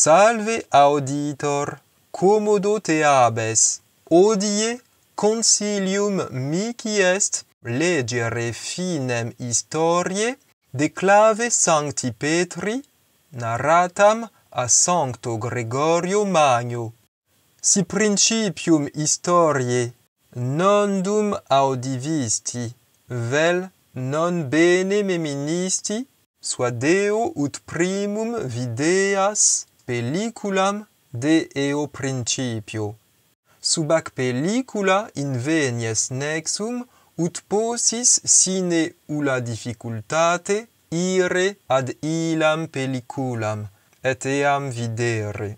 Salve auditor, Comodo te habes. Odie consilium mici est legere finem historie de clave sancti Petri narratam a sancto Gregorio Magno. Si principium historie nondum audivisti, vel non bene meministi, sua Deo ut primum videas, pelliculam de eo principio. Sub ac pellicula invenies nexum, ut posis sine ula difficultate ire ad ilam pelliculam, et eam videre.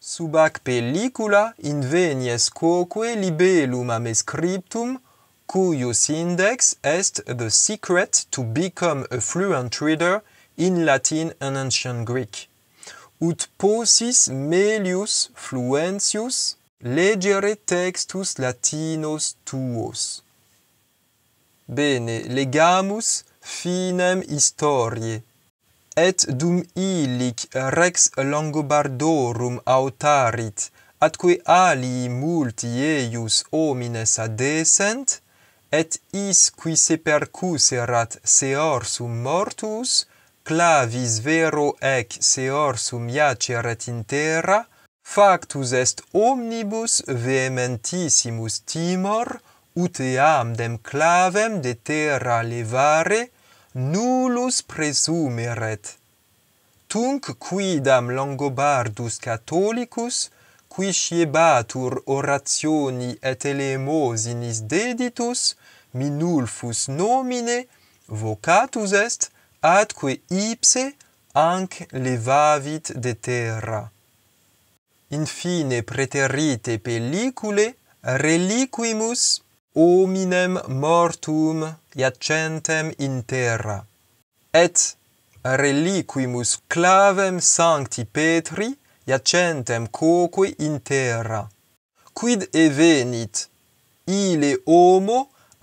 Sub ac pellicula invenies quoque libelum ame scriptum, cuius index est the secret to become a fluent reader in Latin and Ancient Greek ut possis melius fluentius legere textus latinos tuos bene legamus finem historiae et dum illic rex longobardorum autarit atque ali multi eius homines adesent et is qui se percuserat seorsum mortus clavis vero ec seorsum iaceret in terra, factus est omnibus vehementissimus timor, ut eam dem clavem de terra levare, nullus presumeret. Tunc quidam Longobardus Catholicus, qui sciebatur orationi et elemosinis deditus, minulfus nomine, vocatus est, atque ipse anc levavit de terra. Infine preterite pellicule reliquimus hominem mortum iacentem in terra. Et reliquimus clavem sancti Petri iacentem coque in terra. Quid evenit? Ile homo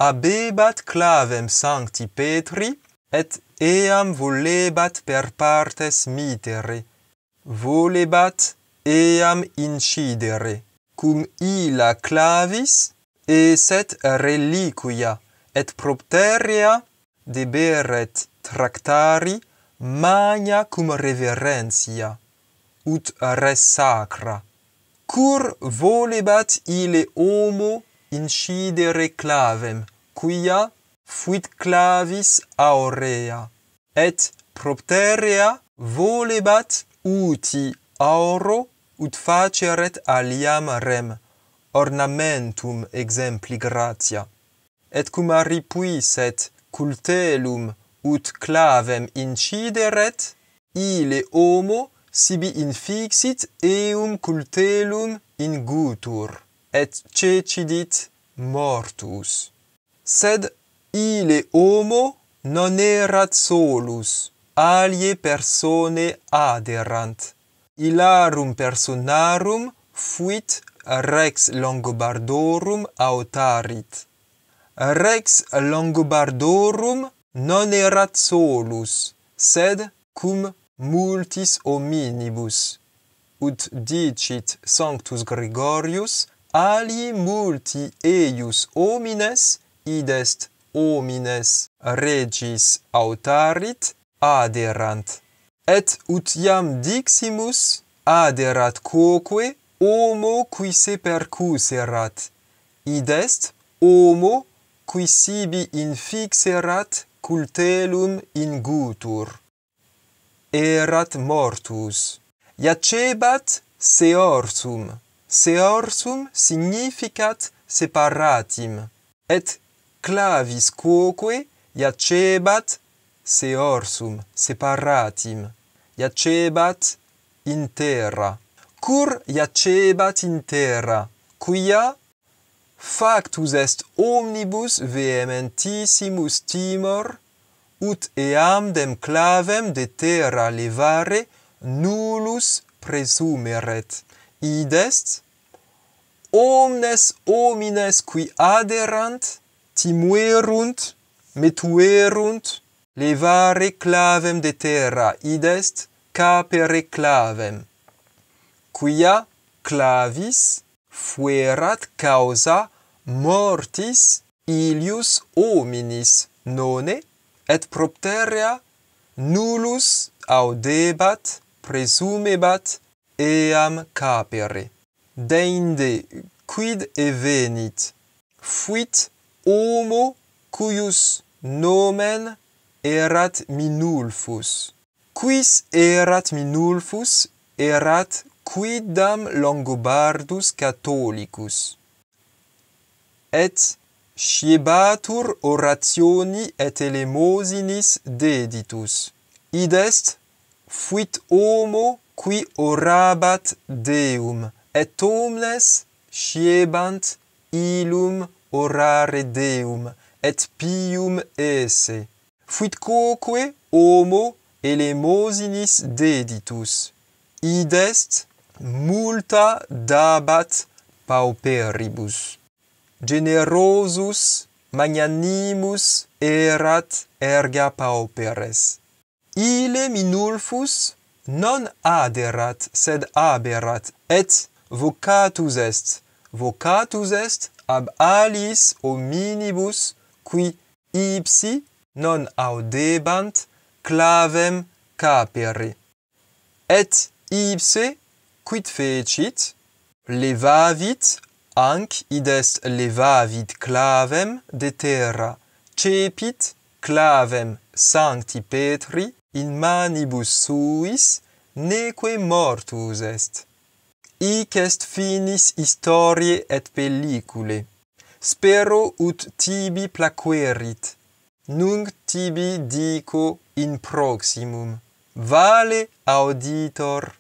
abebat clavem sancti Petri et eam volebat per partes mitere. Volebat eam incidere, cum illa clavis eset reliquia, et propteria deberet tractari magna cum reverentia, ut res sacra. Cur volebat ile homo incidere clavem, quia fuit clavis aurea? et propteria volebat uti auro ut faceret aliam rem ornamentum exempli gratia et cum aripuiset cultelum ut clavem incideret ile homo sibi infixit eum cultelum in gutur et cecidit mortuus sed ile homo non erat solus, alie persone aderant. Ilarum personarum fuit rex Longobardorum autarit. Rex Longobardorum non erat solus, sed cum multis hominibus. Ut dicit Sanctus Gregorius, ali multi eius homines id est homines regis autarit aderant. Et ut iam diximus aderat quoque homo qui se percuserat, id est homo qui sibi infixerat cultelum in gutur. Erat mortus. Iacebat seorsum. Seorsum significat separatim, et clavis quoque iacebat se orsum separatim iacebat in terra cur iacebat in terra quia factus est omnibus vehementissimus timor ut eam dem clavem de terra levare nullus presumeret id est omnes omnes qui aderant timuerunt metuerunt levare clavem de terra id est capere clavem quia clavis fuerat causa mortis ilius hominis nonne et propteria nullus audebat presumebat eam capere deinde quid evenit fuit homo cuius nomen erat minulfus. Quis erat minulfus erat quiddam longobardus catholicus. Et sciebatur orationi et elemosinis deditus. Id est, fuit homo qui orabat deum, et omnes sciebant ilum orare Deum et pium esse. Fuit quoque homo elemosinis deditus. Id est multa dabat pauperibus. Generosus magnanimus erat erga pauperes. Ile minulfus non aderat, sed aberat, et vocatus est. Vocatus est ab alis hominibus qui ipsi non audebant clavem caperi. Et ipse quid fecit? Levavit, anc id est levavit clavem de terra, cepit clavem sancti Petri in manibus suis, neque mortus est hic est finis historie et pellicule. Spero ut tibi placuerit. Nunc tibi dico in proximum. Vale auditor!